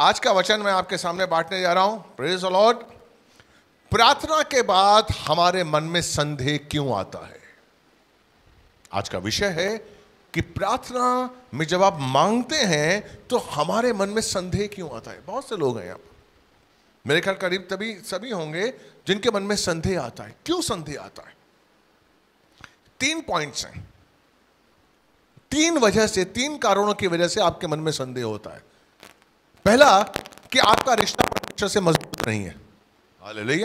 आज का वचन मैं आपके सामने बांटने जा रहा हूं प्रेज लॉर्ड प्रार्थना के बाद हमारे मन में संदेह क्यों आता है आज का विषय है कि प्रार्थना में जब आप मांगते हैं तो हमारे मन में संदेह क्यों आता है बहुत से लोग हैं आप मेरे ख्याल करीब तभी सभी होंगे जिनके मन में संदेह आता है क्यों संदेह आता है तीन पॉइंट्स हैं तीन वजह से तीन कारणों की वजह से आपके मन में संदेह होता है पहला कि आपका रिश्ता परमेश्वर से मजबूत नहीं है ले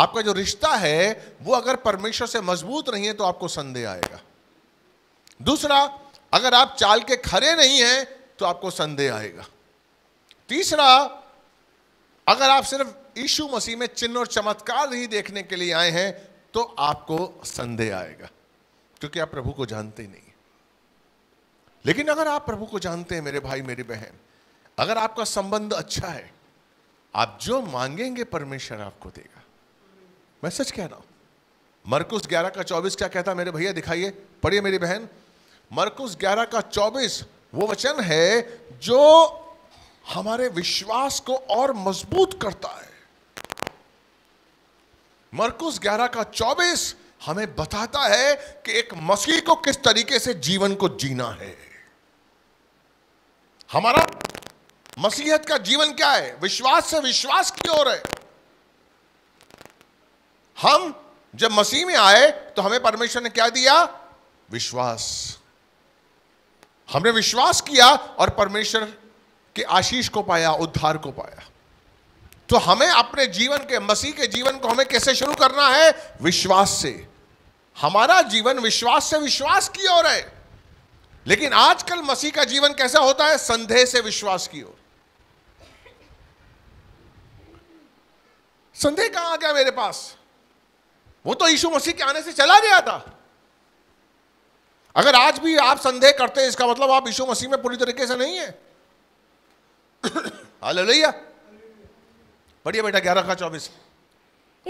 आपका जो रिश्ता है वो अगर परमेश्वर से मजबूत नहीं है तो आपको संदेह आएगा दूसरा अगर आप चाल के खरे नहीं हैं तो आपको संदेह आएगा तीसरा अगर आप सिर्फ ईशु मसीह में चिन्ह और चमत्कार ही देखने के लिए आए हैं तो आपको संदेह आएगा क्योंकि आप प्रभु को जानते ही नहीं लेकिन अगर आप प्रभु को जानते हैं मेरे भाई मेरी बहन अगर आपका संबंध अच्छा है आप जो मांगेंगे परमेश्वर आपको देगा मैं सच कह रहा हूं मरकुस 11 का 24 क्या कहता मेरे भैया दिखाइए पढ़िए मेरी बहन मरकुस 11 का 24 वो वचन है जो हमारे विश्वास को और मजबूत करता है मरकुस 11 का 24 हमें बताता है कि एक मसीह को किस तरीके से जीवन को जीना है हमारा मसीहत का जीवन क्या है विश्वास से विश्वास की ओर है हम जब मसीह में आए तो हमें परमेश्वर ने क्या दिया विश्वास हमने विश्वास किया और परमेश्वर के आशीष को पाया उद्धार को पाया तो हमें अपने जीवन के मसीह के जीवन को हमें कैसे शुरू करना है विश्वास से हमारा जीवन विश्वास से विश्वास की ओर है लेकिन आजकल मसीह का जीवन कैसा होता है संदेह से विश्वास की ओर संदेह कहां आ गया मेरे पास वो तो यीशु मसीह के आने से चला गया था अगर आज भी आप संदेह करते हैं इसका मतलब आप यीशु मसीह में पूरी तरीके से नहीं है हेलो बढ़िया बेटा ग्यारह का चौबीस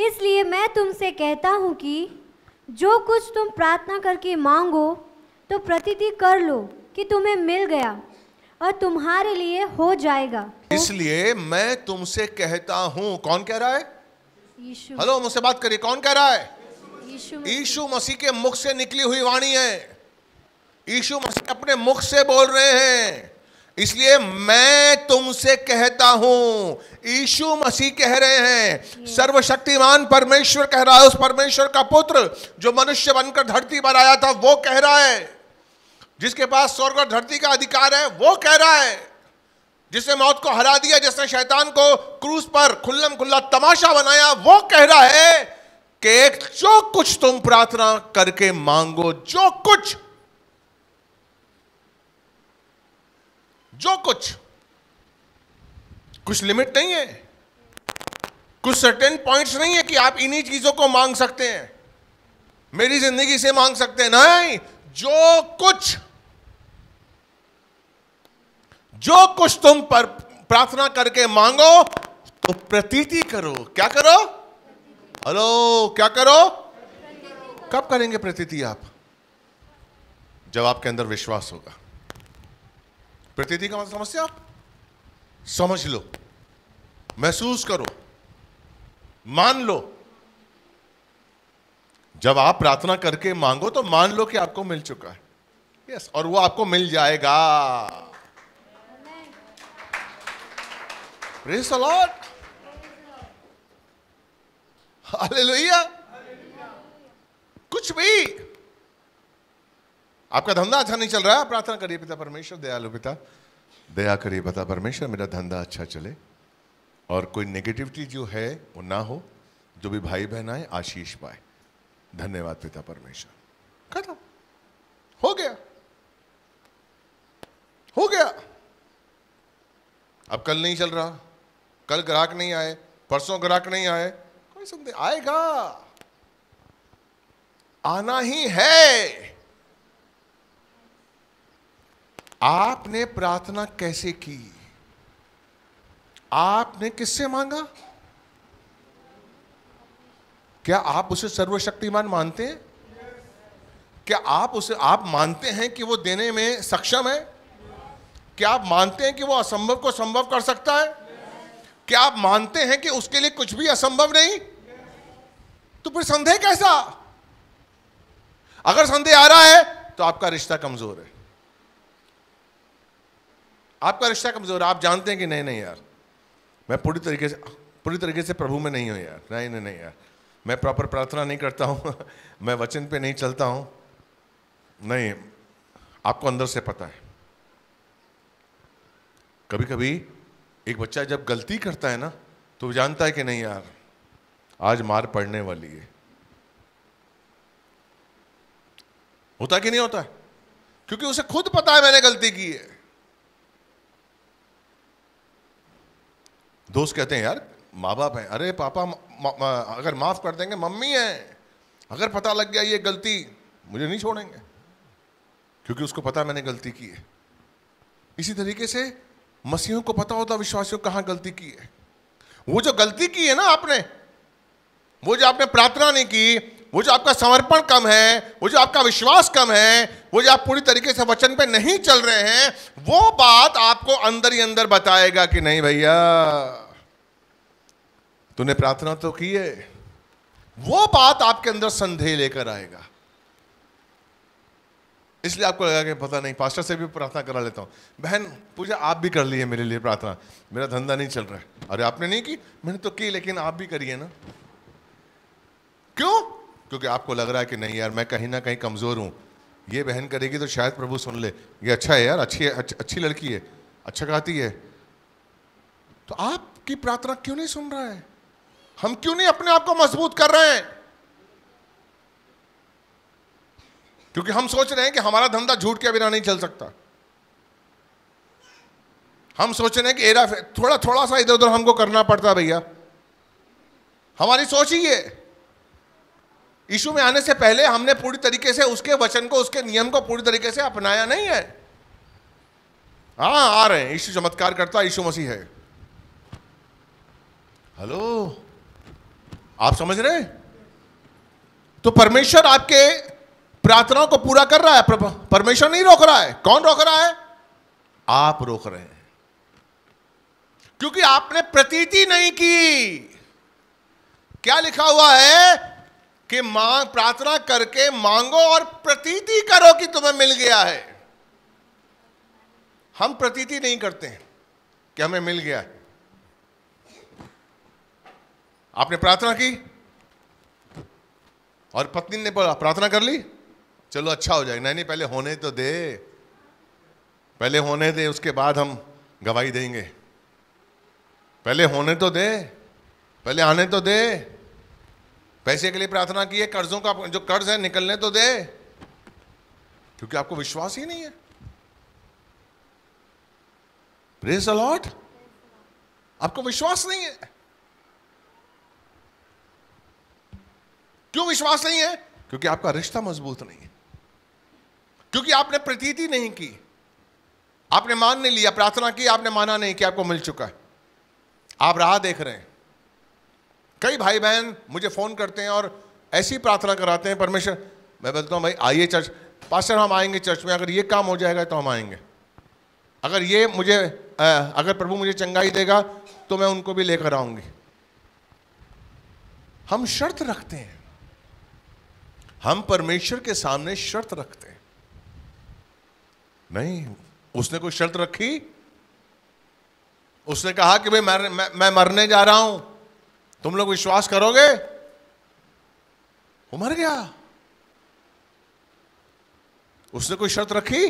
इसलिए मैं तुमसे कहता हूँ कि जो कुछ तुम प्रार्थना करके मांगो तो प्रतिदि कर लो कि तुम्हें मिल गया और तुम्हारे लिए हो जाएगा इसलिए मैं तुमसे कहता हूँ कौन कह रहा है हेलो मुझसे बात करिए कौन कह रहा है यीशु मसीह के मुख से निकली हुई वाणी है यीशु मसीह अपने मुख से बोल रहे हैं इसलिए मैं तुमसे कहता हूं यीशु मसीह कह रहे हैं सर्वशक्तिमान परमेश्वर कह रहा है उस परमेश्वर का पुत्र जो मनुष्य बनकर धरती पर आया था वो कह रहा है जिसके पास स्वर्ग और धरती का अधिकार है वो कह रहा है जिसने मौत को हरा दिया जिसने शैतान को क्रूज पर खुल्लम खुल्ला तमाशा बनाया वो कह रहा है कि एक जो कुछ तुम प्रार्थना करके मांगो जो कुछ जो कुछ कुछ लिमिट नहीं है कुछ सर्टेन पॉइंट्स नहीं है कि आप इन्हीं चीजों को मांग सकते हैं मेरी जिंदगी से मांग सकते हैं नहीं जो कुछ जो कुछ तुम पर प्रार्थना करके मांगो तो प्रतीति करो क्या करो हेलो क्या करो कब करेंगे प्रतीति आप जब आपके अंदर विश्वास होगा प्रतीति का मतलब समझते आप समझ लो महसूस करो मान लो जब आप प्रार्थना करके मांगो तो मान लो कि आपको मिल चुका है यस और वो आपको मिल जाएगा Praise the Lord. Hallelujah. कुछ भी आपका धंधा अच्छा नहीं चल रहा है प्रार्थना करिए पिता परमेश्वर दयालु पिता दया करिए पिता परमेश्वर मेरा धंधा अच्छा चले और कोई नेगेटिविटी जो है वो ना हो जो भी भाई बहन आए आशीष पाए धन्यवाद पिता परमेश्वर खत्म हो गया हो गया अब कल नहीं चल रहा कल ग्राहक नहीं आए परसों ग्राहक नहीं आए कोई संदेह आएगा आना ही है आपने प्रार्थना कैसे की आपने किससे मांगा क्या आप उसे सर्वशक्तिमान मानते हैं क्या आप उसे आप मानते हैं कि वो देने में सक्षम है क्या आप मानते हैं कि वो असंभव को संभव कर सकता है क्या आप मानते हैं कि उसके लिए कुछ भी असंभव नहीं तो फिर संदेह कैसा अगर संदेह आ रहा है तो आपका रिश्ता कमजोर है आपका रिश्ता कमजोर है आप जानते हैं कि नहीं नहीं यार मैं पूरी तरीके से पूरी तरीके से प्रभु में नहीं हूं यार नहीं नहीं नहीं यार मैं प्रॉपर प्रार्थना नहीं करता हूं मैं वचन पे नहीं चलता हूं नहीं आपको अंदर से पता है कभी कभी एक बच्चा जब गलती करता है ना तो जानता है कि नहीं यार आज मार पड़ने वाली है होता कि नहीं होता है? क्योंकि उसे खुद पता है मैंने गलती की है दोस्त कहते हैं यार माँ बाप है अरे पापा अगर माफ कर देंगे मम्मी है अगर पता लग गया ये गलती मुझे नहीं छोड़ेंगे क्योंकि उसको पता मैंने गलती की है इसी तरीके से मसीहों को पता होता विश्वासियों कहाँ गलती की है वो जो गलती की है ना आपने वो जो आपने प्रार्थना नहीं की वो जो आपका समर्पण कम है वो जो आपका विश्वास कम है वो जो आप पूरी तरीके से वचन पे नहीं चल रहे हैं वो बात आपको अंदर ही अंदर बताएगा कि नहीं भैया तूने प्रार्थना तो की है वो बात आपके अंदर संदेह लेकर आएगा इसलिए आपको लगा कि पता नहीं पास्टर से भी प्रार्थना करा लेता हूँ बहन पूजा आप भी कर लिए मेरे लिए प्रार्थना मेरा धंधा नहीं चल रहा है अरे आपने नहीं की मैंने तो की लेकिन आप भी करिए ना क्यों क्योंकि आपको लग रहा है कि नहीं यार मैं कहीं ना कहीं कमज़ोर हूँ ये बहन करेगी तो शायद प्रभु सुन ले ये अच्छा है यार अच्छी है अच्छ, अच्छी लड़की है अच्छा गाती है तो आपकी प्रार्थना क्यों नहीं सुन रहा है हम क्यों नहीं अपने आप को मजबूत कर रहे हैं क्योंकि हम सोच रहे हैं कि हमारा धंधा झूठ के बिना नहीं चल सकता हम सोच रहे हैं कि एरा थोड़ा थोड़ा सा इधर उधर हमको करना पड़ता भैया हमारी सोच ही है ईशु में आने से पहले हमने पूरी तरीके से उसके वचन को उसके नियम को पूरी तरीके से अपनाया नहीं है हाँ आ रहे हैं ईशु चमत्कार करता ईशु मसीह है हेलो आप समझ रहे तो परमेश्वर आपके प्रार्थनाओं को पूरा कर रहा है परमेश्वर नहीं रोक रहा है कौन रोक रहा है आप रोक रहे हैं क्योंकि आपने प्रतीति नहीं की क्या लिखा हुआ है कि मांग प्रार्थना करके मांगो और प्रतीति करो कि तुम्हें मिल गया है हम प्रतीति नहीं करते कि हमें मिल गया है आपने प्रार्थना की और पत्नी ने बोला प्रार्थना कर ली चलो अच्छा हो जाएगा नहीं नहीं पहले होने तो दे पहले होने दे उसके बाद हम गवाही देंगे पहले होने तो दे पहले आने तो दे पैसे के लिए प्रार्थना की है कर्जों का जो कर्ज है निकलने तो दे क्योंकि आपको विश्वास ही नहीं है प्रेस अलॉट आपको विश्वास नहीं है क्यों विश्वास नहीं है क्योंकि आपका रिश्ता मजबूत नहीं है क्योंकि आपने प्रतीति नहीं की आपने मान नहीं लिया प्रार्थना की आपने माना नहीं कि आपको मिल चुका है आप राह देख रहे हैं कई भाई बहन मुझे फ़ोन करते हैं और ऐसी प्रार्थना कराते हैं परमेश्वर मैं बोलता हूँ भाई आइए चर्च पास्टर हम आएंगे चर्च में अगर ये काम हो जाएगा तो हम आएंगे अगर ये मुझे अगर प्रभु मुझे चंगाई देगा तो मैं उनको भी लेकर आऊंगी हम शर्त रखते हैं हम परमेश्वर के सामने शर्त रखते हैं नहीं उसने कोई शर्त रखी उसने कहा कि भाई मैं, मैं, मैं मरने जा रहा हूं तुम लोग विश्वास करोगे वो मर गया उसने कोई शर्त रखी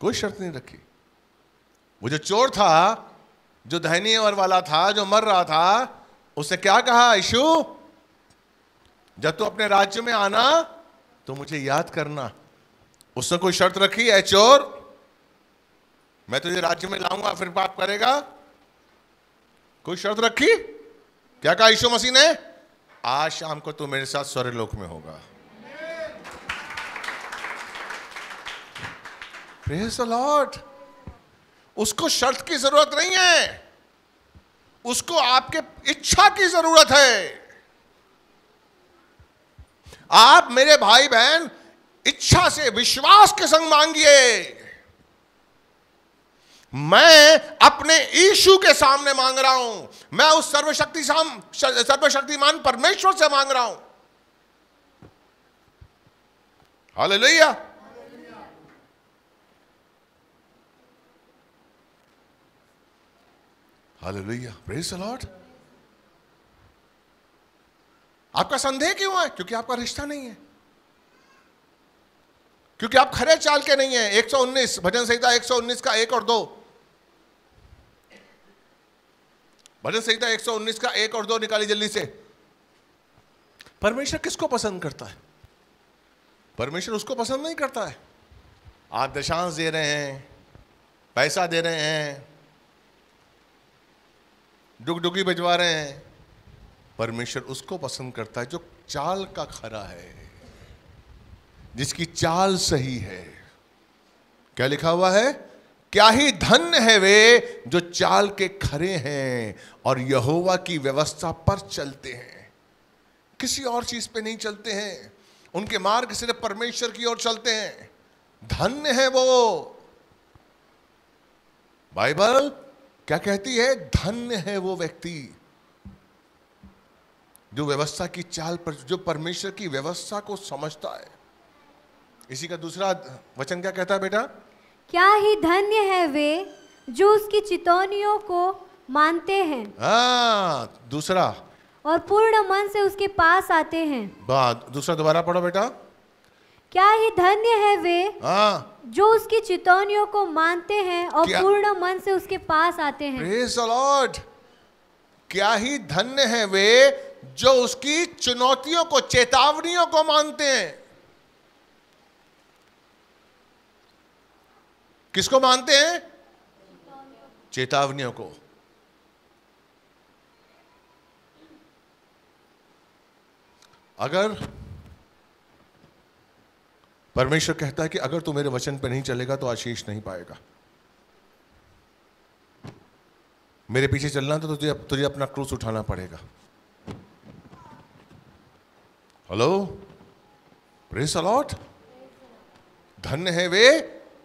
कोई शर्त नहीं रखी वो जो चोर था जो दहनी और वाला था जो मर रहा था उसने क्या कहा यशु जब तू अपने राज्य में आना तो मुझे याद करना उसने कोई शर्त रखी है चोर मैं तुझे राज्य में लाऊंगा फिर पाप करेगा कोई शर्त रखी क्या कहा यीशु मसीह ने आज शाम को तू मेरे साथ लोक में होगा लॉर्ड उसको शर्त की जरूरत नहीं है उसको आपके इच्छा की जरूरत है आप मेरे भाई बहन इच्छा से विश्वास के संग मांगिए मैं अपने ईशु के सामने मांग रहा हूं मैं उस सर्वशक्ति सर्वशक्तिमान परमेश्वर से मांग रहा हूं हाल लोहिया हाल लोहिया आपका संदेह क्यों है क्योंकि आपका रिश्ता नहीं है क्योंकि आप खरे चाल के नहीं है 119 भजन संहिता 119 का एक और दो भजन संहिता 119 का एक और दो निकाली जल्दी से परमेश्वर किसको पसंद करता है परमेश्वर उसको पसंद नहीं करता है आप दशांश दे रहे हैं पैसा दे रहे हैं डुगडुगी भिजवा रहे हैं परमेश्वर उसको पसंद करता है जो चाल का खरा है जिसकी चाल सही है क्या लिखा हुआ है क्या ही धन्य है वे जो चाल के खरे हैं और यहोवा की व्यवस्था पर चलते हैं किसी और चीज पे नहीं चलते हैं उनके मार्ग सिर्फ परमेश्वर की ओर चलते हैं धन्य है वो बाइबल क्या कहती है धन्य है वो व्यक्ति जो व्यवस्था की चाल पर जो परमेश्वर की व्यवस्था को समझता है इसी का दूसरा वचन क्या कहता है बेटा क्या ही धन्य है वे जो उसकी चितौनियों को मानते हैं हाँ दूसरा और पूर्ण मन से उसके पास आते हैं बात दूसरा दोबारा पढ़ो बेटा क्या ही धन्य है वे आ, हाँ। जो उसकी चितौनियों को मानते हैं और पूर्ण मन से उसके पास आते हैं लॉर्ड क्या ही धन्य है वे जो उसकी चुनौतियों को चेतावनियों को मानते हैं किसको मानते हैं चेतावनियों को अगर परमेश्वर कहता है कि अगर तू मेरे वचन पर नहीं चलेगा तो आशीष नहीं पाएगा मेरे पीछे चलना तो तुझे तुझे अपना क्रूस उठाना पड़ेगा हेलो प्रेस अलॉट धन्य है वे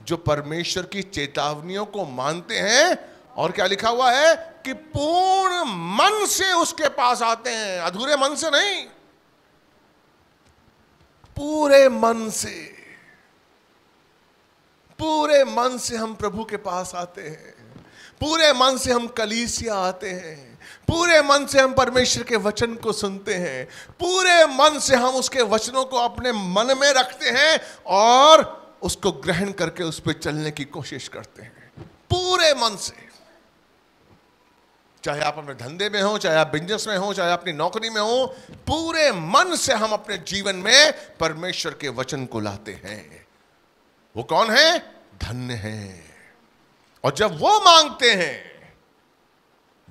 जो परमेश्वर की चेतावनियों को मानते हैं और क्या लिखा हुआ है कि पूर्ण मन से उसके पास आते हैं अधूरे मन से नहीं पूरे मन से पूरे मन से हम प्रभु के पास आते हैं पूरे मन से हम कलीसिया आते हैं पूरे मन से हम परमेश्वर के वचन को सुनते हैं पूरे मन से हम उसके वचनों को अपने मन में रखते हैं और उसको ग्रहण करके उस पर चलने की कोशिश करते हैं पूरे मन से चाहे आप अपने धंधे में हो चाहे आप बिजनेस में हो चाहे अपनी नौकरी में हो पूरे मन से हम अपने जीवन में परमेश्वर के वचन को लाते हैं वो कौन है धन्य है और जब वो मांगते हैं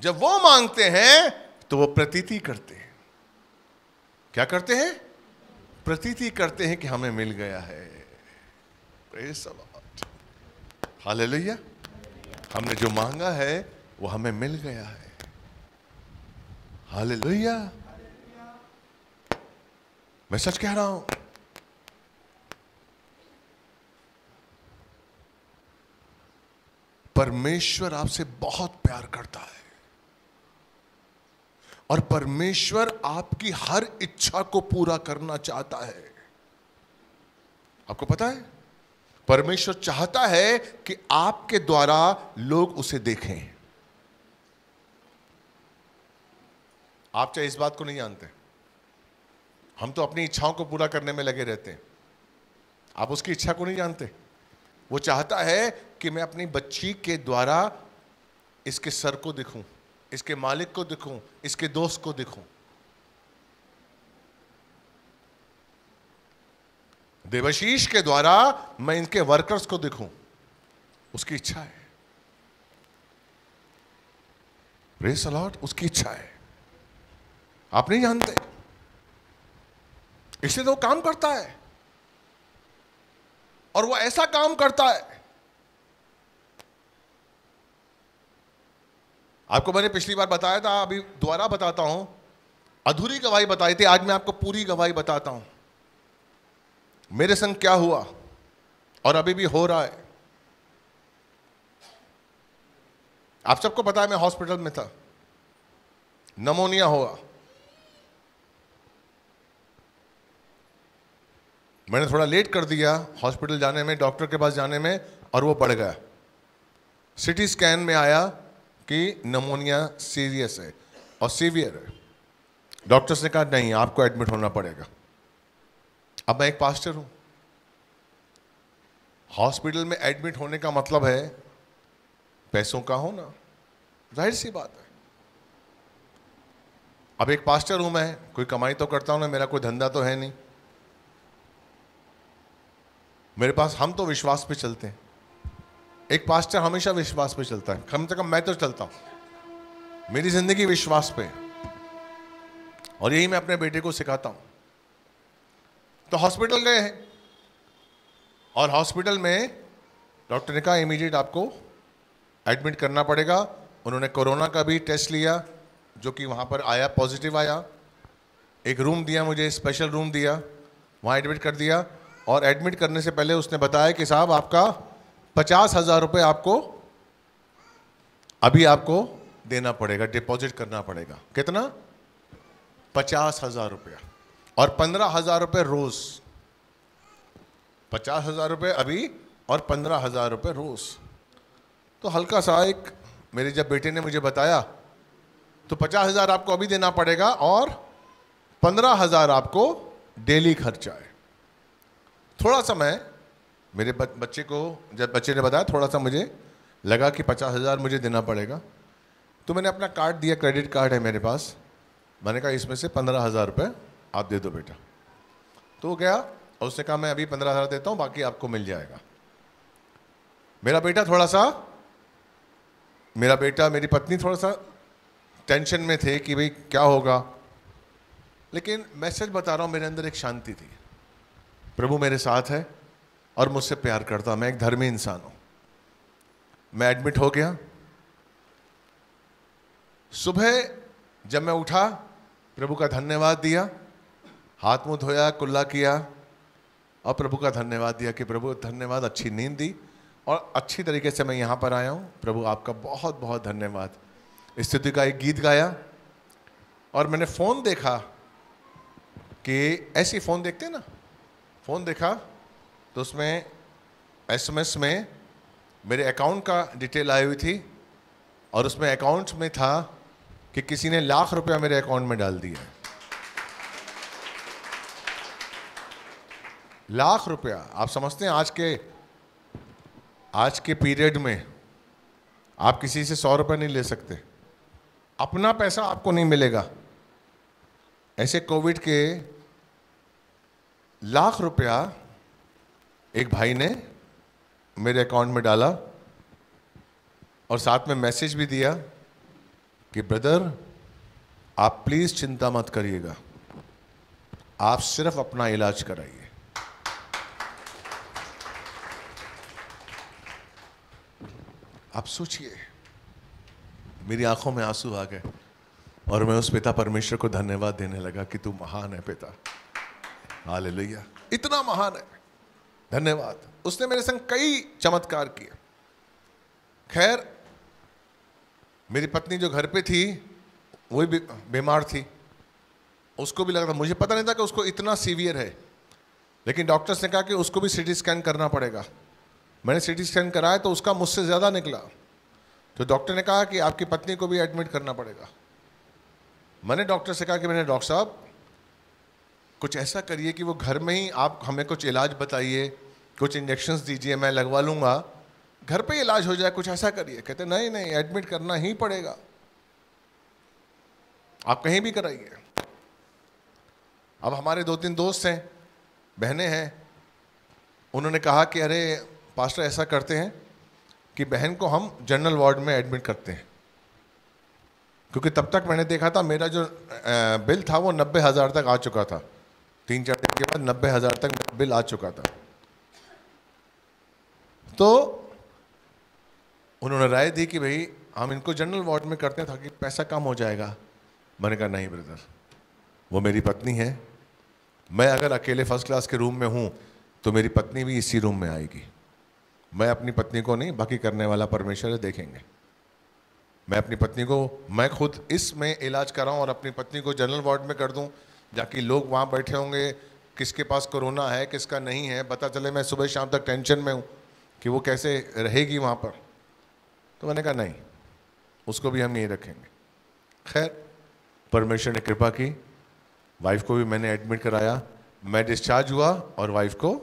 जब वो मांगते हैं तो वो प्रतीति करते हैं क्या करते हैं प्रतीति करते हैं कि हमें मिल गया है हाल लोहिया हमने जो मांगा है वो हमें मिल गया है हालेलुया लोहिया मैं सच कह रहा हूं परमेश्वर आपसे बहुत प्यार करता है और परमेश्वर आपकी हर इच्छा को पूरा करना चाहता है आपको पता है परमेश्वर चाहता है कि आपके द्वारा लोग उसे देखें आप चाहे इस बात को नहीं जानते हम तो अपनी इच्छाओं को पूरा करने में लगे रहते हैं आप उसकी इच्छा को नहीं जानते वो चाहता है कि मैं अपनी बच्ची के द्वारा इसके सर को दिखूं इसके मालिक को दिखूं इसके दोस्त को दिखूं देवशीष के द्वारा मैं इनके वर्कर्स को दिखूं उसकी इच्छा है प्रेस अलॉट उसकी इच्छा है आप नहीं जानते इसलिए तो वो काम करता है और वो ऐसा काम करता है आपको मैंने पिछली बार बताया था अभी दोबारा बताता हूं अधूरी गवाही बताई थी आज मैं आपको पूरी गवाही बताता हूं मेरे संग क्या हुआ और अभी भी हो रहा है आप सबको पता है मैं हॉस्पिटल में था नमोनिया हुआ मैंने थोड़ा लेट कर दिया हॉस्पिटल जाने में डॉक्टर के पास जाने में और वो बढ़ गया सिटी स्कैन में आया कि नमोनिया सीरियस है और सीवियर है डॉक्टर्स ने कहा नहीं आपको एडमिट होना पड़ेगा अब मैं एक पास्टर हूं हॉस्पिटल में एडमिट होने का मतलब है पैसों का होना जाहिर सी बात है अब एक पास्टर हूं मैं कोई कमाई तो करता हूं ना मेरा कोई धंधा तो है नहीं मेरे पास हम तो विश्वास पे चलते हैं एक पास्टर हमेशा विश्वास पे चलता है कम से कम मैं तो चलता हूं मेरी जिंदगी विश्वास पे और यही मैं अपने बेटे को सिखाता हूं तो हॉस्पिटल गए हैं और हॉस्पिटल में डॉक्टर ने कहा इमीडिएट आपको एडमिट करना पड़ेगा उन्होंने कोरोना का भी टेस्ट लिया जो कि वहाँ पर आया पॉजिटिव आया एक रूम दिया मुझे स्पेशल रूम दिया वहाँ एडमिट कर दिया और एडमिट करने से पहले उसने बताया कि साहब आपका पचास हज़ार रुपये आपको अभी आपको देना पड़ेगा डिपॉजिट करना पड़ेगा कितना पचास हज़ार रुपया और पंद्रह हज़ार रुपये रोज़ पचास हज़ार रुपये अभी और पंद्रह हज़ार रुपये रोज़ तो हल्का सा एक मेरे जब बेटे ने मुझे बताया तो पचास हज़ार आपको अभी देना पड़ेगा और पंद्रह हज़ार आपको डेली खर्चा है थोड़ा सा मैं मेरे बच्चे को जब बच्चे ने बताया थोड़ा सा मुझे लगा कि पचास हज़ार मुझे देना पड़ेगा तो मैंने अपना कार्ड दिया क्रेडिट कार्ड है मेरे पास मैंने कहा इसमें से पंद्रह हज़ार रुपये आप दे दो बेटा तो वो गया और उसने कहा मैं अभी पंद्रह हज़ार देता हूँ बाकी आपको मिल जाएगा मेरा बेटा थोड़ा सा मेरा बेटा मेरी पत्नी थोड़ा सा टेंशन में थे कि भाई क्या होगा लेकिन मैसेज बता रहा हूँ मेरे अंदर एक शांति थी प्रभु मेरे साथ है और मुझसे प्यार करता मैं एक धर्मी इंसान हूँ मैं एडमिट हो गया सुबह जब मैं उठा प्रभु का धन्यवाद दिया हाथ मुंह धोया कुल्ला किया और प्रभु का धन्यवाद दिया कि प्रभु धन्यवाद अच्छी नींद दी और अच्छी तरीके से मैं यहाँ पर आया हूँ प्रभु आपका बहुत बहुत धन्यवाद स्तुति का एक गीत गाया और मैंने फ़ोन देखा कि ऐसी फ़ोन देखते ना फ़ोन देखा तो उसमें एसएमएस में मेरे अकाउंट का डिटेल आई हुई थी और उसमें अकाउंट में था कि किसी ने लाख रुपया मेरे अकाउंट में डाल दिया है लाख रुपया आप समझते हैं आज के आज के पीरियड में आप किसी से सौ रुपये नहीं ले सकते अपना पैसा आपको नहीं मिलेगा ऐसे कोविड के लाख रुपया एक भाई ने मेरे अकाउंट में डाला और साथ में मैसेज भी दिया कि ब्रदर आप प्लीज़ चिंता मत करिएगा आप सिर्फ अपना इलाज कराइए आप सोचिए मेरी आंखों में आंसू आ गए और मैं उस पिता परमेश्वर को धन्यवाद देने लगा कि तू महान है पिता हाल इतना महान है धन्यवाद उसने मेरे संग कई चमत्कार किए खैर मेरी पत्नी जो घर पे थी वो भी बीमार थी उसको भी लगा था मुझे पता नहीं था कि उसको इतना सीवियर है लेकिन डॉक्टर्स ने कहा कि उसको भी सिटी स्कैन करना पड़ेगा मैंने सी टी स्कैन कराया तो उसका मुझसे ज़्यादा निकला तो डॉक्टर ने कहा कि आपकी पत्नी को भी एडमिट करना पड़ेगा मैंने डॉक्टर से कहा कि मैंने डॉक्टर साहब कुछ ऐसा करिए कि वो घर में ही आप हमें कुछ इलाज बताइए कुछ इंजेक्शन्स दीजिए मैं लगवा लूँगा घर पे इलाज हो जाए कुछ ऐसा करिए कहते नहीं नहीं एडमिट करना ही पड़ेगा आप कहीं भी कराइए अब हमारे दो तीन दोस्त हैं बहनें हैं उन्होंने कहा कि अरे पास्टर ऐसा करते हैं कि बहन को हम जनरल वार्ड में एडमिट करते हैं क्योंकि तब तक मैंने देखा था मेरा जो बिल था वो नब्बे हज़ार तक आ चुका था तीन चार दिन के बाद नब्बे हज़ार तक बिल आ चुका था तो उन्होंने राय दी कि भाई हम इनको जनरल वार्ड में करते हैं ताकि पैसा कम हो जाएगा मैंने कहा नहीं ब्रदर वो मेरी पत्नी है मैं अगर अकेले फर्स्ट क्लास के रूम में हूँ तो मेरी पत्नी भी इसी रूम में आएगी मैं अपनी पत्नी को नहीं बाकी करने वाला परमेश्वर है देखेंगे मैं अपनी पत्नी को मैं खुद इसमें इलाज कराऊं और अपनी पत्नी को जनरल वार्ड में कर दूं जाकि लोग वहाँ बैठे होंगे किसके पास कोरोना है किसका नहीं है पता चले मैं सुबह शाम तक टेंशन में हूँ कि वो कैसे रहेगी वहाँ पर तो मैंने कहा नहीं उसको भी हम यहीं रखेंगे खैर परमेश्वर ने कृपा की वाइफ को भी मैंने एडमिट कराया मैं डिस्चार्ज हुआ और वाइफ को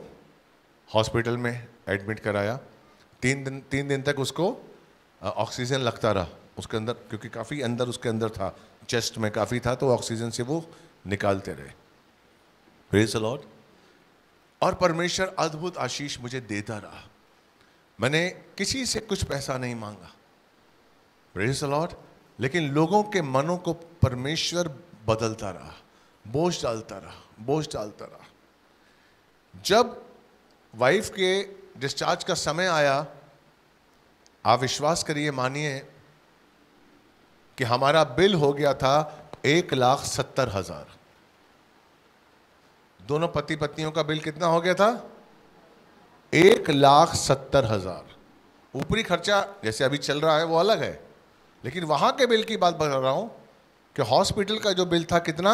हॉस्पिटल में एडमिट कराया तीन दिन तीन दिन तक उसको ऑक्सीजन लगता रहा उसके अंदर क्योंकि काफ़ी अंदर उसके अंदर था चेस्ट में काफ़ी था तो ऑक्सीजन से वो निकालते रहे लॉर्ड और परमेश्वर अद्भुत आशीष मुझे देता रहा मैंने किसी से कुछ पैसा नहीं मांगा प्रेज लॉर्ड लेकिन लोगों के मनों को परमेश्वर बदलता रहा बोझ डालता रहा बोझ डालता रहा जब वाइफ के डिस्चार्ज का समय आया आप विश्वास करिए मानिए कि हमारा बिल हो गया था एक लाख सत्तर हजार दोनों पति पत्नियों का बिल कितना हो गया था एक लाख सत्तर हजार ऊपरी खर्चा जैसे अभी चल रहा है वो अलग है लेकिन वहां के बिल की बात बता रहा हूं कि हॉस्पिटल का जो बिल था कितना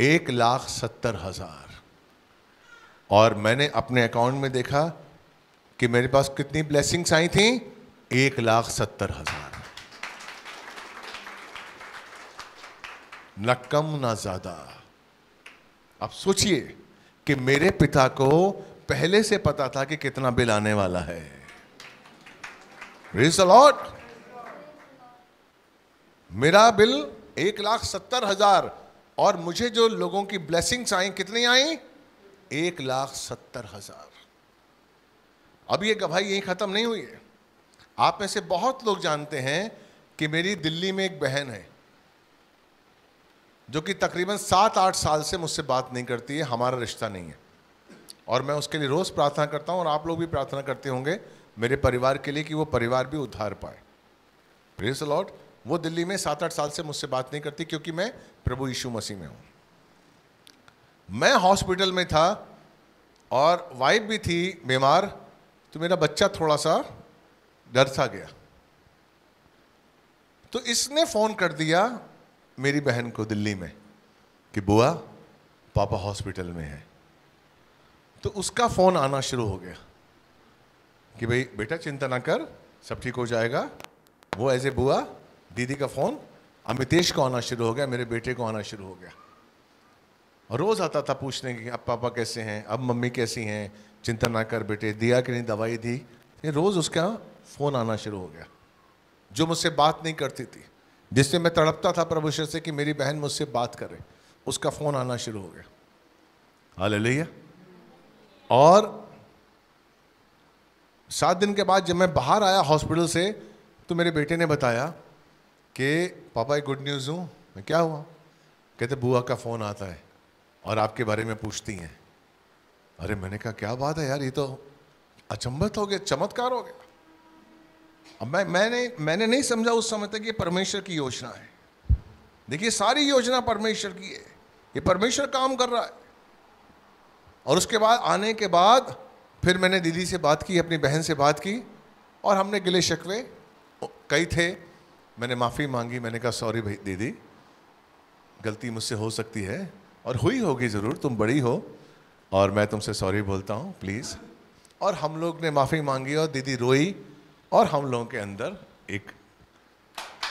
एक लाख सत्तर हजार और मैंने अपने अकाउंट में देखा कि मेरे पास कितनी ब्लेसिंग्स आई थी एक लाख सत्तर हजार न कम ना ज्यादा आप सोचिए कि मेरे पिता को पहले से पता था कि कितना बिल आने वाला है लॉट मेरा बिल एक लाख सत्तर हजार और मुझे जो लोगों की ब्लेसिंग्स आई कितनी आई एक लाख सत्तर हजार अब ये गवाही यहीं ख़त्म नहीं हुई है आप में से बहुत लोग जानते हैं कि मेरी दिल्ली में एक बहन है जो कि तकरीबन सात आठ साल से मुझसे बात नहीं करती है हमारा रिश्ता नहीं है और मैं उसके लिए रोज़ प्रार्थना करता हूँ और आप लोग भी प्रार्थना करते होंगे मेरे परिवार के लिए कि वो परिवार भी उद्धार पाए प्रेस लॉर्ड वो दिल्ली में सात आठ साल से मुझसे बात नहीं करती क्योंकि मैं प्रभु यीशु मसीह में हूँ मैं हॉस्पिटल में था और वाइफ भी थी बीमार तो मेरा बच्चा थोड़ा सा डर सा गया तो इसने फोन कर दिया मेरी बहन को दिल्ली में कि बुआ पापा हॉस्पिटल में है तो उसका फ़ोन आना शुरू हो गया कि भाई बेटा चिंता ना कर सब ठीक हो जाएगा वो एज ए बुआ दीदी का फ़ोन अमितेश को आना शुरू हो गया मेरे बेटे को आना शुरू हो गया और रोज़ आता था पूछने की अब पापा कैसे हैं अब मम्मी कैसी हैं चिंता ना कर बेटे दिया कि नहीं दवाई दी ये रोज़ उसका फ़ोन आना शुरू हो गया जो मुझसे बात नहीं करती थी जिससे मैं तड़पता था प्रभु से कि मेरी बहन मुझसे बात करे उसका फ़ोन आना शुरू हो गया हाल और सात दिन के बाद जब मैं बाहर आया हॉस्पिटल से तो मेरे बेटे ने बताया कि पापा एक गुड न्यूज़ हूँ मैं क्या हुआ कहते बुआ का फ़ोन आता है और आपके बारे में पूछती हैं अरे मैंने कहा क्या बात है यार ये तो अचंभत हो गया चमत्कार हो गया अब मैं मैंने मैंने नहीं समझा उस समय तक ये परमेश्वर की योजना है देखिए सारी योजना परमेश्वर की है ये परमेश्वर काम कर रहा है और उसके बाद आने के बाद फिर मैंने दीदी से बात की अपनी बहन से बात की और हमने गिले शकवे कई थे मैंने माफ़ी मांगी मैंने कहा सॉरी भाई दीदी गलती मुझसे हो सकती है और हुई होगी ज़रूर तुम बड़ी हो और मैं तुमसे सॉरी बोलता हूँ प्लीज़ और हम लोग ने माफ़ी मांगी और दीदी रोई और हम लोगों के अंदर एक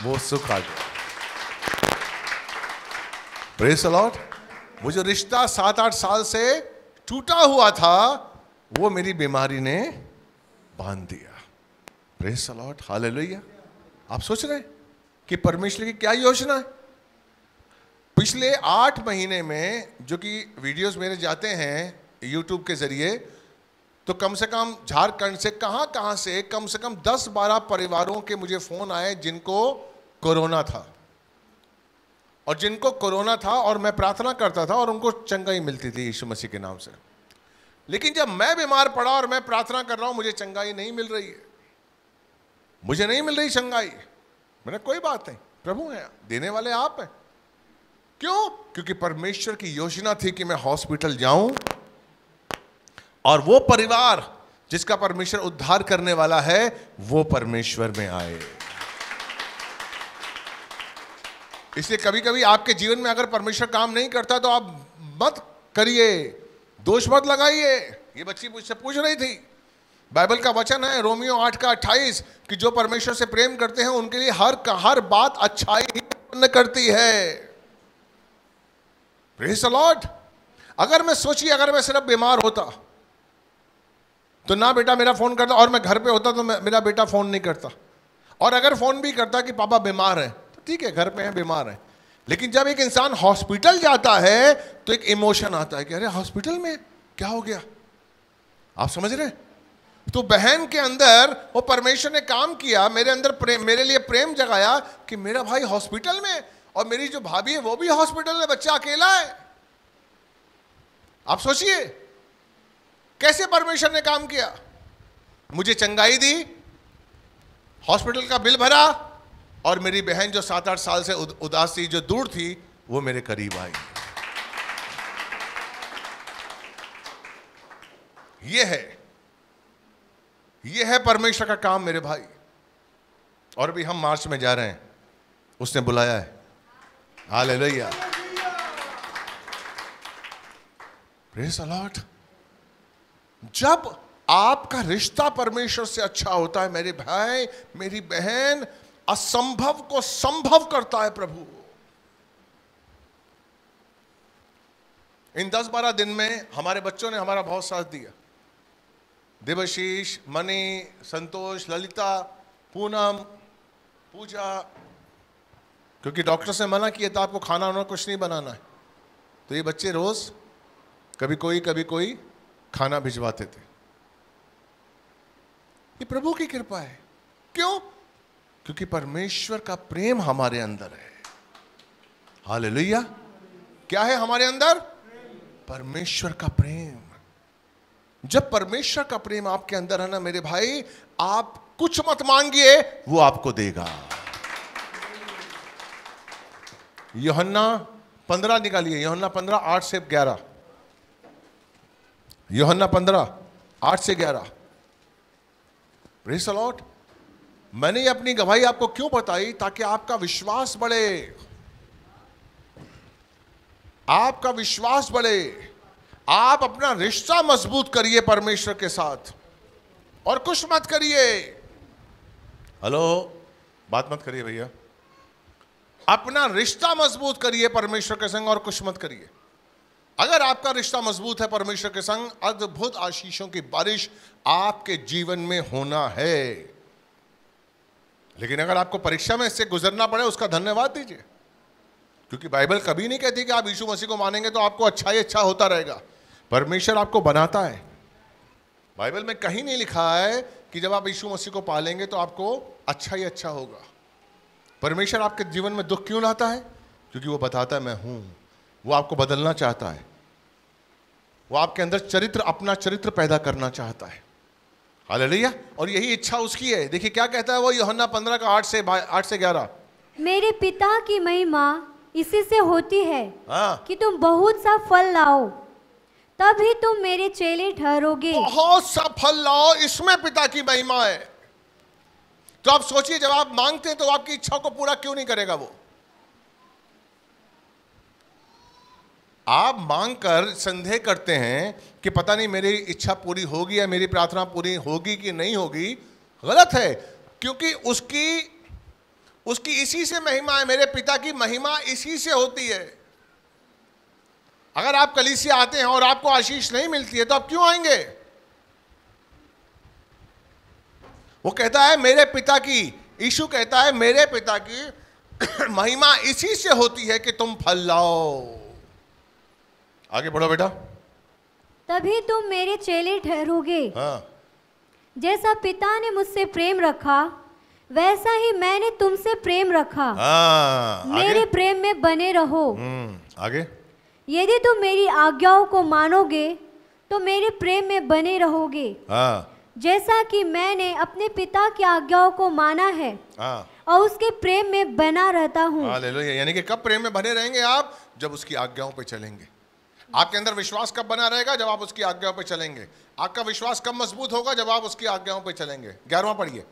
वो सुख आ गया प्रेस अलॉट वो जो रिश्ता सात आठ साल से टूटा हुआ था वो मेरी बीमारी ने बांध दिया प्रेस अलॉट हाल आप सोच रहे हैं कि परमेश्वर की क्या योजना है पिछले आठ महीने में जो कि वीडियोस मेरे जाते हैं यूट्यूब के ज़रिए तो कम से कम झारखंड से कहाँ कहाँ से कम से कम दस बारह परिवारों के मुझे फ़ोन आए जिनको कोरोना था और जिनको कोरोना था और मैं प्रार्थना करता था और उनको चंगाई मिलती थी यीशु मसीह के नाम से लेकिन जब मैं बीमार पड़ा और मैं प्रार्थना कर रहा हूँ मुझे चंगाई नहीं मिल रही है मुझे नहीं मिल रही चंगाई मैंने कोई बात नहीं प्रभु हैं देने वाले आप हैं क्यों क्योंकि परमेश्वर की योजना थी कि मैं हॉस्पिटल जाऊं और वो परिवार जिसका परमेश्वर उद्धार करने वाला है वो परमेश्वर में आए इसलिए कभी कभी आपके जीवन में अगर परमेश्वर काम नहीं करता तो आप मत करिए दोष मत लगाइए ये बच्ची मुझसे पूछ रही थी बाइबल का वचन है रोमियो आठ का अट्ठाईस कि जो परमेश्वर से प्रेम करते हैं उनके लिए हर हर बात अच्छाई ही करती है प्रेस लॉर्ड अगर मैं सोची अगर मैं सिर्फ बीमार होता तो ना बेटा मेरा फ़ोन करता और मैं घर पे होता तो मेरा बेटा फ़ोन नहीं करता और अगर फ़ोन भी करता कि पापा बीमार है तो ठीक है घर पे हैं बीमार है लेकिन जब एक इंसान हॉस्पिटल जाता है तो एक इमोशन आता है कि अरे हॉस्पिटल में क्या हो गया आप समझ रहे तो बहन के अंदर वो परमेश्वर ने काम किया मेरे अंदर प्रेम मेरे लिए प्रेम जगाया कि मेरा भाई हॉस्पिटल में और मेरी जो भाभी है वो भी हॉस्पिटल में बच्चा अकेला है आप सोचिए कैसे परमेश्वर ने काम किया मुझे चंगाई दी हॉस्पिटल का बिल भरा और मेरी बहन जो सात आठ साल से उदास थी जो दूर थी वो मेरे करीब आई ये है ये है परमेश्वर का काम मेरे भाई और भी हम मार्च में जा रहे हैं उसने बुलाया है Hallelujah. Praise the Lord. जब आपका रिश्ता परमेश्वर से अच्छा होता है मेरे भाई मेरी बहन असंभव को संभव करता है प्रभु इन दस बारह दिन में हमारे बच्चों ने हमारा बहुत साथ दिया देवशीष मनी संतोष ललिता पूनम पूजा क्योंकि डॉक्टर ने मना किया था आपको खाना वाना कुछ नहीं बनाना है तो ये बच्चे रोज़ कभी कोई कभी कोई खाना भिजवाते थे ये प्रभु की कृपा है क्यों क्योंकि परमेश्वर का प्रेम हमारे अंदर है हाल लोहिया क्या है हमारे अंदर परमेश्वर का प्रेम जब परमेश्वर का प्रेम आपके अंदर है ना मेरे भाई आप कुछ मत मांगिए वो आपको देगा योहन्ना पंद्रह निकालिए योहन्ना पंद्रह आठ से ग्यारह योहन्ना पंद्रह आठ से ग्यारह प्रेसलॉट मैंने मैंने अपनी गवाही आपको क्यों बताई ताकि आपका विश्वास बढ़े आपका विश्वास बढ़े आप अपना रिश्ता मजबूत करिए परमेश्वर के साथ और कुछ मत करिए हेलो बात मत करिए भैया अपना रिश्ता मजबूत करिए परमेश्वर के संग और कुछ मत करिए अगर आपका रिश्ता मजबूत है परमेश्वर के संग अद्भुत आशीषों की बारिश आपके जीवन में होना है लेकिन अगर आपको परीक्षा में इससे गुजरना पड़े उसका धन्यवाद दीजिए क्योंकि बाइबल कभी नहीं कहती कि आप यीशु मसीह को मानेंगे तो आपको अच्छा ही अच्छा होता रहेगा परमेश्वर आपको बनाता है बाइबल में कहीं नहीं लिखा है कि जब आप यीशु मसीह को पालेंगे तो आपको अच्छा ही अच्छा होगा परमेश्वर आपके जीवन में दुख क्यों लाता है क्योंकि वो बताता है मैं हूं वो आपको बदलना चाहता है वो आपके अंदर चरित्र अपना चरित्र पैदा करना चाहता है हालेलुया और यही इच्छा उसकी है देखिए क्या कहता है वो योहन्ना पंद्रह का आठ से आठ से ग्यारह मेरे पिता की महिमा इसी से होती है हाँ। कि तुम बहुत सा फल लाओ तब ही तुम मेरे चेले ठहरोगे बहुत सा फल लाओ इसमें पिता की महिमा है तो आप सोचिए जब आप मांगते हैं तो आपकी इच्छा को पूरा क्यों नहीं करेगा वो आप मांग कर संदेह करते हैं कि पता नहीं मेरी इच्छा पूरी होगी या मेरी प्रार्थना पूरी होगी कि नहीं होगी गलत है क्योंकि उसकी उसकी इसी से महिमा है मेरे पिता की महिमा इसी से होती है अगर आप कलीसिया आते हैं और आपको आशीष नहीं मिलती है तो आप क्यों आएंगे वो कहता है मेरे पिता की यीशु कहता है मेरे पिता की महिमा इसी से होती है कि तुम फल लाओ आगे बढ़ो बेटा तभी तुम मेरे चेले ठहरोगे हाँ। जैसा पिता ने मुझसे प्रेम रखा वैसा ही मैंने तुमसे प्रेम रखा हाँ, मेरे प्रेम में बने रहो हम्म, आगे यदि तुम मेरी आज्ञाओं को मानोगे तो मेरे प्रेम में बने रहोगे हाँ। जैसा कि मैंने अपने पिता की आज्ञाओं को माना है हाँ। और उसके प्रेम में बना रहता हूँ यानी कि कब प्रेम में बने रहेंगे आप जब उसकी आज्ञाओं पर चलेंगे आपके अंदर विश्वास कब बना रहेगा जब आप उसकी आज्ञाओं पर चलेंगे आपका विश्वास कब मजबूत होगा जब आप उसकी आज्ञाओं पर चलेंगे ग्यारहवा पढ़िए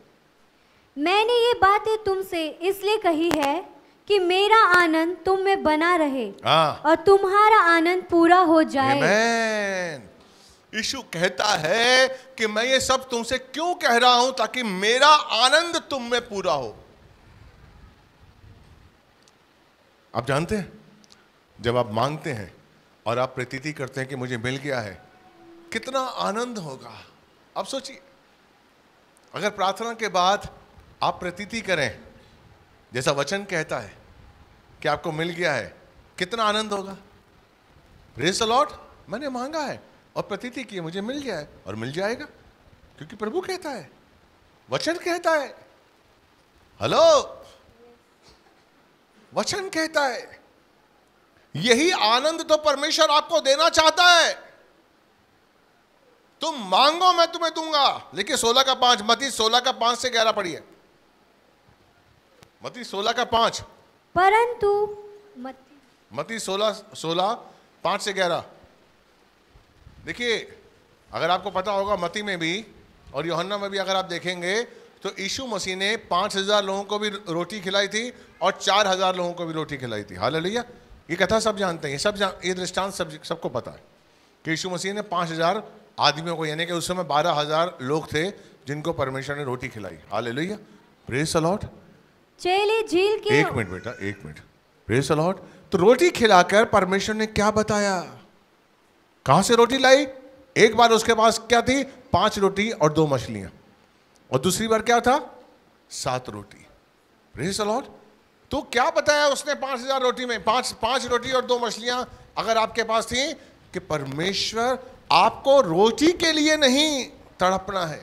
मैंने ये बातें तुमसे इसलिए कही है कि मेरा आनंद तुम में बना रहे हाँ। और तुम्हारा आनंद पूरा हो जाए Amen. यीशु कहता है कि मैं ये सब तुमसे क्यों कह रहा हूं ताकि मेरा आनंद तुम में पूरा हो आप जानते हैं जब आप मांगते हैं और आप प्रतीति करते हैं कि मुझे मिल गया है कितना आनंद होगा आप सोचिए अगर प्रार्थना के बाद आप प्रतीति करें जैसा वचन कहता है कि आपको मिल गया है कितना आनंद होगा रेस अलॉट मैंने मांगा है और प्रतीति की मुझे मिल जाए और मिल जाएगा क्योंकि प्रभु कहता है वचन कहता है हेलो वचन कहता है यही आनंद तो परमेश्वर आपको देना चाहता है तुम मांगो मैं तुम्हें दूंगा लेकिन सोलह का पांच मती सोलह का पांच से ग्यारह पढ़ी मती सोलह का पांच परंतु मती सोलह सोलह पांच से ग्यारह देखिए अगर आपको पता होगा मती में भी और योहन्ना में भी अगर आप देखेंगे तो यीशु मसीह ने पाँच हज़ार लोगों को भी रोटी खिलाई थी और चार हज़ार लोगों को भी रोटी खिलाई थी हाल लिया ये कथा सब जानते हैं सब जान ये दृष्टांत सब सबको पता है कि यीशु मसीह ने पाँच हज़ार आदमियों को यानी कि उस समय बारह हज़ार लोग थे जिनको परमेश्वर ने रोटी खिलाई हाल भैया प्रेस अलॉट चेले झील एक मिनट बेटा एक मिनट प्रेस अलॉट तो रोटी खिलाकर परमेश्वर ने क्या बताया कहाँ से रोटी लाई एक बार उसके पास क्या थी पांच रोटी और दो मछलियां और दूसरी बार क्या था सात रोटी प्रेस तो क्या बताया उसने पांच हजार रोटी में पांच पांच रोटी और दो मछलियां अगर आपके पास थी कि परमेश्वर आपको रोटी के लिए नहीं तड़पना है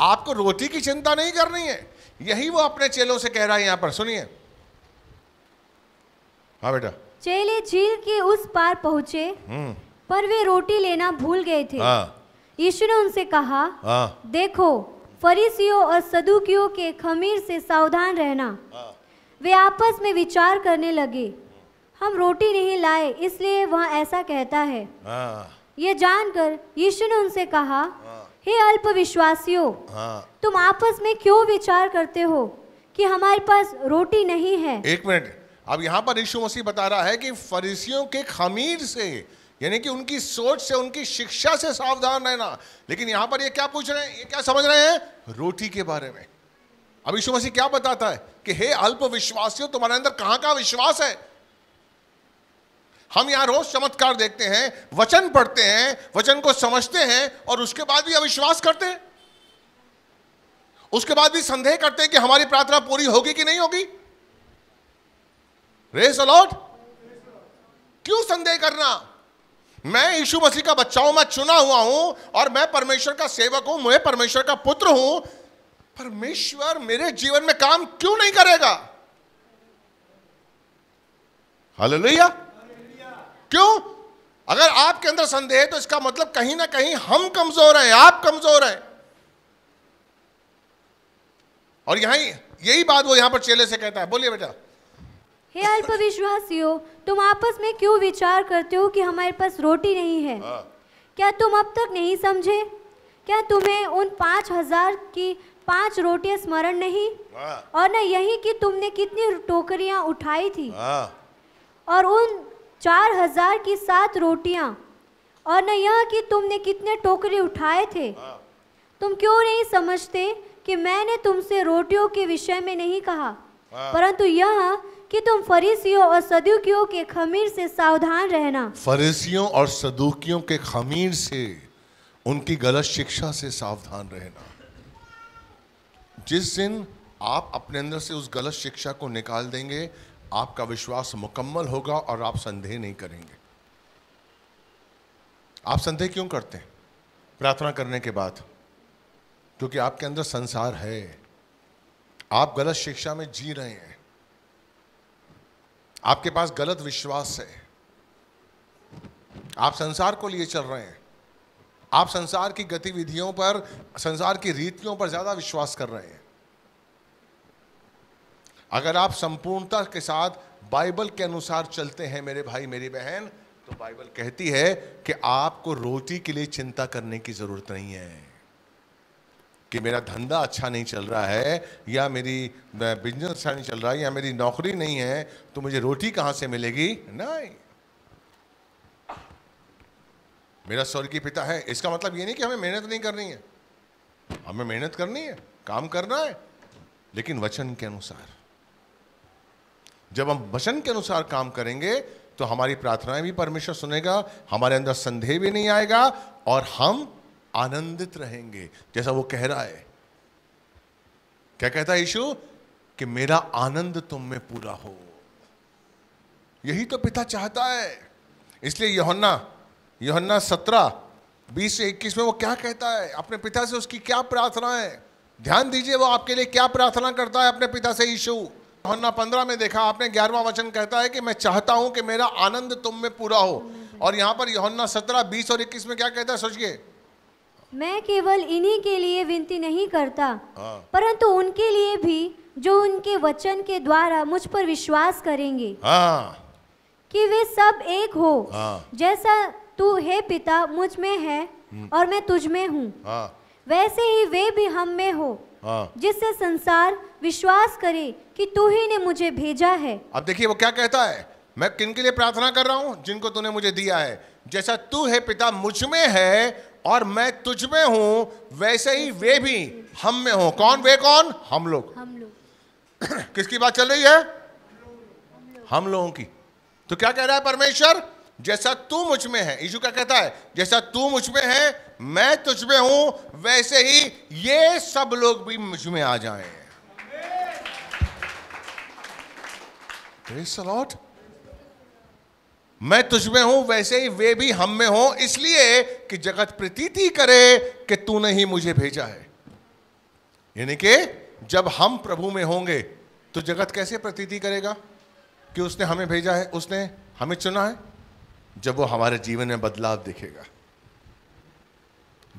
आपको रोटी की चिंता नहीं करनी है यही वो अपने चेलों से कह रहा है यहां पर सुनिए हाँ बेटा चेले झील के उस पार पहुंचे हम्म। पर वे रोटी लेना भूल गए थे हाँ। यीशु ने उनसे कहा हाँ। देखो फरीसियों और सदुकियों के खमीर से सावधान रहना हाँ। वे आपस में विचार करने लगे हम रोटी नहीं लाए इसलिए वह ऐसा कहता है ये जानकर यीशु ने उनसे कहा हे अल्प विश्वासियों तुम आपस में क्यों विचार करते हो कि हमारे पास रोटी नहीं है एक मिनट अब यहाँ पर यीशु मसीह बता रहा है कि फरीसियों के खमीर से यानी कि उनकी सोच से उनकी शिक्षा से सावधान रहना लेकिन यहां पर ये क्या पूछ रहे हैं ये क्या समझ रहे हैं रोटी के बारे में अब यीशु मसीह क्या बताता है कि हे अल्प विश्वासियों तुम्हारे अंदर कहां का विश्वास है हम यहां रोज चमत्कार देखते हैं वचन पढ़ते हैं वचन को समझते हैं और उसके बाद भी अविश्वास करते हैं उसके बाद भी संदेह करते हैं कि हमारी प्रार्थना पूरी होगी कि नहीं होगी रेस अलॉट क्यों संदेह करना मैं यीशु मसीह का बच्चा हूं मैं चुना हुआ हूं और मैं परमेश्वर का सेवक हूं मैं परमेश्वर का पुत्र हूं परमेश्वर मेरे जीवन में काम क्यों नहीं करेगा हालेलुया क्यों अगर आपके अंदर संदेह है तो इसका मतलब कहीं ना कहीं हम कमजोर हैं आप कमजोर हैं और यहां यही बात वो यहां पर चेले से कहता है बोलिए बेटा हे अल्पविश्वासियों तुम आपस में क्यों विचार करते हो कि हमारे पास रोटी नहीं है हाँ। क्या तुम अब तक नहीं समझे क्या तुम्हें उन पाँच हजार की पांच रोटियां स्मरण नहीं हाँ। और न यही कि तुमने कितनी टोकरियां उठाई थी हाँ। और उन चार हजार की सात रोटियां और न यह कि तुमने कितने टोकरी उठाए थे तुम क्यों नहीं समझते कि मैंने तुमसे रोटियों के विषय में नहीं कहा परंतु यह कि तुम फरीसियों और सदुकियों के खमीर से सावधान रहना फरीसियों और सदुकियों के खमीर से उनकी गलत शिक्षा से सावधान रहना जिस दिन आप अपने अंदर से उस गलत शिक्षा को निकाल देंगे आपका विश्वास मुकम्मल होगा और आप संदेह नहीं करेंगे आप संदेह क्यों करते हैं प्रार्थना करने के बाद क्योंकि आपके अंदर संसार है आप गलत शिक्षा में जी रहे हैं आपके पास गलत विश्वास है आप संसार को लिए चल रहे हैं आप संसार की गतिविधियों पर संसार की रीतियों पर ज़्यादा विश्वास कर रहे हैं अगर आप संपूर्णता के साथ बाइबल के अनुसार चलते हैं मेरे भाई मेरी बहन तो बाइबल कहती है कि आपको रोटी के लिए चिंता करने की ज़रूरत नहीं है कि मेरा धंधा अच्छा नहीं चल रहा है या मेरी बिजनेस अच्छा नहीं चल रहा है या मेरी नौकरी नहीं है तो मुझे रोटी कहाँ से मिलेगी नहीं मेरा स्वर्गीय पिता है इसका मतलब ये नहीं कि हमें मेहनत नहीं करनी है हमें मेहनत करनी है काम करना है लेकिन वचन के अनुसार जब हम वचन के अनुसार काम करेंगे तो हमारी प्रार्थनाएं भी परमेश्वर सुनेगा हमारे अंदर संदेह भी नहीं आएगा और हम आनंदित रहेंगे जैसा वो कह रहा है क्या कहता है यीशु कि मेरा आनंद तुम में पूरा हो यही तो पिता चाहता है इसलिए योहन्ना योहन्ना सत्रह बीस से इक्कीस में वो क्या कहता है अपने पिता से उसकी क्या प्रार्थना है ध्यान दीजिए वो आपके लिए क्या प्रार्थना करता है अपने पिता से यीशु योहन्ना पंद्रह में देखा आपने ग्यारहवा वचन कहता है कि मैं चाहता हूं कि मेरा आनंद तुम में पूरा हो और यहां पर योहन्ना सत्रह बीस और इक्कीस में क्या कहता है सोचिए मैं केवल इन्हीं के लिए विनती नहीं करता हाँ। परंतु उनके लिए भी जो उनके वचन के द्वारा मुझ पर विश्वास करेंगे हाँ। कि वे सब एक हो हाँ। जैसा तू हे पिता मुझ में है हम्म। और मैं तुझ में हूँ वैसे ही वे भी हम में हो जिससे संसार विश्वास करे कि तू ही ने मुझे भेजा है अब देखिए वो क्या कहता है मैं किन के लिए प्रार्थना कर रहा हूँ जिनको तूने मुझे दिया है जैसा तू है पिता मुझ में है और मैं तुझ में हूं वैसे ही वे भी हम में हो कौन वे कौन हम लोग हम लोग किसकी बात चल रही है हम लोगों की तो क्या कह रहा है परमेश्वर जैसा तू मुझ में है यीशु क्या कहता है जैसा तू मुझ में है मैं तुझ में हूं वैसे ही ये सब लोग भी मुझ में आ जाए लॉट मैं तुझ में हूं वैसे ही वे भी हम में हों इसलिए कि जगत प्रतीति करे कि तूने ही मुझे भेजा है यानी कि जब हम प्रभु में होंगे तो जगत कैसे प्रतीति करेगा कि उसने हमें भेजा है उसने हमें चुना है जब वो हमारे जीवन में बदलाव देखेगा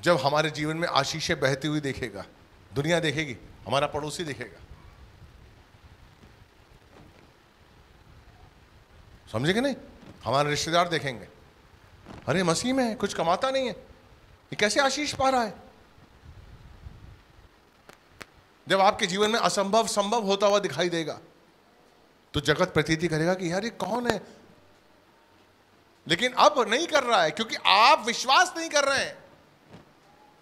जब हमारे जीवन में आशीषें बहती हुई देखेगा दुनिया देखेगी हमारा पड़ोसी देखेगा समझे कि नहीं हमारे रिश्तेदार देखेंगे अरे मसीह में है कुछ कमाता नहीं है ये कैसे आशीष पा रहा है जब आपके जीवन में असंभव संभव होता हुआ दिखाई देगा तो जगत प्रतीति करेगा कि यार ये कौन है लेकिन अब नहीं कर रहा है क्योंकि आप विश्वास नहीं कर रहे हैं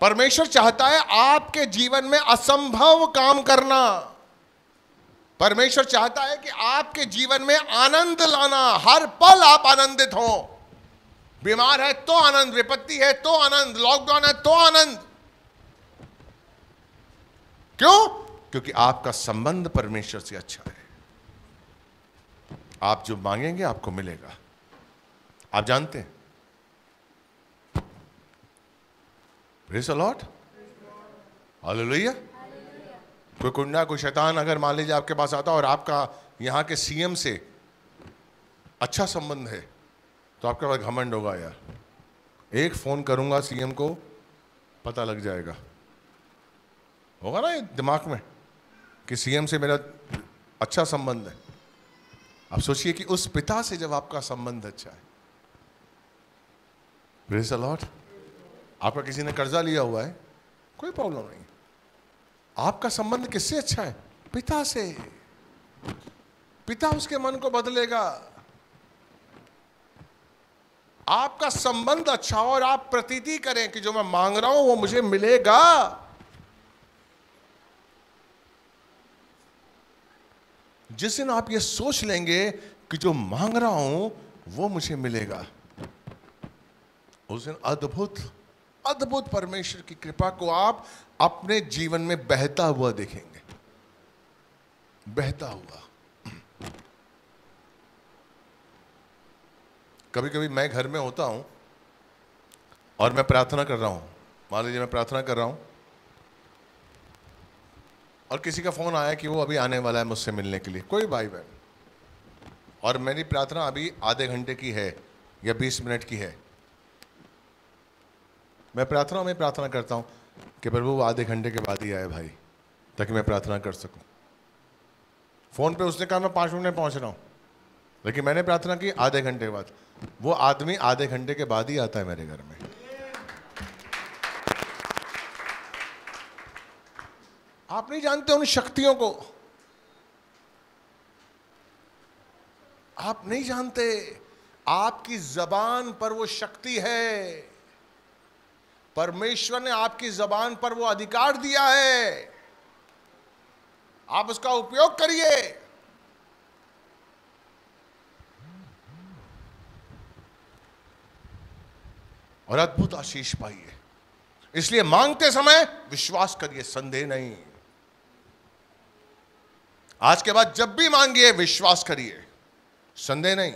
परमेश्वर चाहता है आपके जीवन में असंभव काम करना परमेश्वर चाहता है कि आपके जीवन में आनंद लाना हर पल आप आनंदित हो बीमार है तो आनंद विपत्ति है तो आनंद लॉकडाउन है तो आनंद क्यों क्योंकि आपका संबंध परमेश्वर से अच्छा है आप जो मांगेंगे आपको मिलेगा आप जानते हैं लॉट हालेलुया कोई कुंडा कोई शैतान अगर मान लीजिए आपके पास आता और आपका यहाँ के सीएम से अच्छा संबंध है तो आपके पास घमंड होगा यार एक फ़ोन करूँगा सीएम को पता लग जाएगा होगा ना ये दिमाग में कि सीएम से मेरा अच्छा संबंध है आप सोचिए कि उस पिता से जब आपका संबंध अच्छा है प्रेज अलॉट आपका किसी ने कर्जा लिया हुआ है कोई प्रॉब्लम नहीं आपका संबंध किससे अच्छा है पिता से पिता उसके मन को बदलेगा आपका संबंध अच्छा हो और आप प्रतीति करें कि जो मैं मांग रहा हूं वो मुझे मिलेगा जिस दिन आप ये सोच लेंगे कि जो मांग रहा हूं वो मुझे मिलेगा उस दिन अद्भुत अद्भुत परमेश्वर की कृपा को आप अपने जीवन में बहता हुआ देखेंगे बहता हुआ कभी कभी मैं घर में होता हूं और मैं प्रार्थना कर रहा हूं मान लीजिए मैं प्रार्थना कर रहा हूं और किसी का फ़ोन आया कि वो अभी आने वाला है मुझसे मिलने के लिए कोई भाई बहन और मेरी प्रार्थना अभी आधे घंटे की है या बीस मिनट की है मैं प्रार्थना में प्रार्थना करता हूं कि प्रभु आधे घंटे के बाद ही आए भाई ताकि मैं प्रार्थना कर सकूं फ़ोन पे उसने कहा मैं पाँच मिनट में पहुंच रहा हूं लेकिन मैंने प्रार्थना की आधे घंटे के बाद वो आदमी आधे घंटे के बाद ही आता है मेरे घर में आप नहीं जानते उन शक्तियों को आप नहीं जानते आपकी जबान पर वो शक्ति है परमेश्वर ने आपकी जबान पर वो अधिकार दिया है आप उसका उपयोग करिए और अद्भुत आशीष पाइए इसलिए मांगते समय विश्वास करिए संदेह नहीं आज के बाद जब भी मांगिए विश्वास करिए संदेह नहीं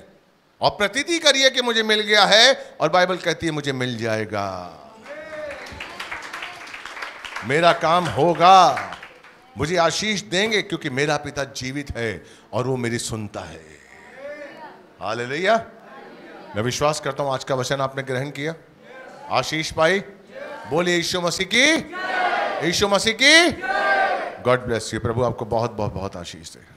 और प्रतीति करिए कि मुझे मिल गया है और बाइबल कहती है मुझे मिल जाएगा मेरा काम होगा मुझे आशीष देंगे क्योंकि मेरा पिता जीवित है और वो मेरी सुनता है हाल लिया मैं विश्वास करता हूं आज का वचन आपने ग्रहण किया आशीष पाई बोलिए यीशु मसीह की यीशु मसीह की गॉड ब्लेस यू प्रभु आपको बहुत बहुत बहुत आशीष देगा